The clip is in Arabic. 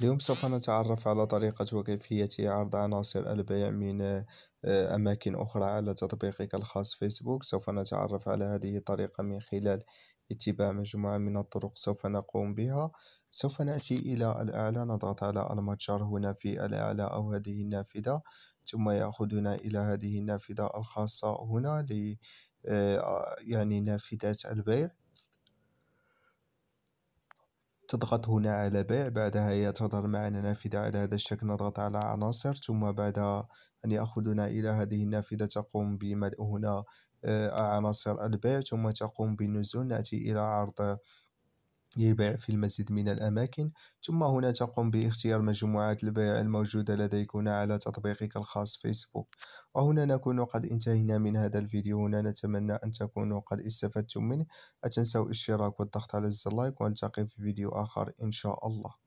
اليوم سوف نتعرف على طريقة وكيفية عرض عناصر البيع من آه، أماكن أخرى على تطبيقك الخاص فيسبوك سوف نتعرف على هذه الطريقة من خلال اتباع مجموعة من الطرق سوف نقوم بها سوف نأتي إلى الأعلى نضغط على المتجر هنا في الأعلى أو هذه النافذة ثم يأخذنا إلى هذه النافذة الخاصة هنا ل آه، يعني نافذة البيع تضغط هنا على بيع بعدها يتظهر معنا نافذة على هذا الشكل نضغط على عناصر ثم بعد أن يأخذنا إلى هذه النافذة تقوم بملء هنا آه، عناصر البيع ثم تقوم بالنزول نأتي إلى عرض للبيع في المزيد من الأماكن، ثم هنا تقوم باختيار مجموعات البيع الموجودة لديك هنا على تطبيقك الخاص فيسبوك، وهنا نكون قد انتهينا من هذا الفيديو هنا نتمنى أن تكونوا قد استفدتم منه، لا تنسوا الاشتراك والضغط على الزر لايك ونلتقي في فيديو آخر إن شاء الله.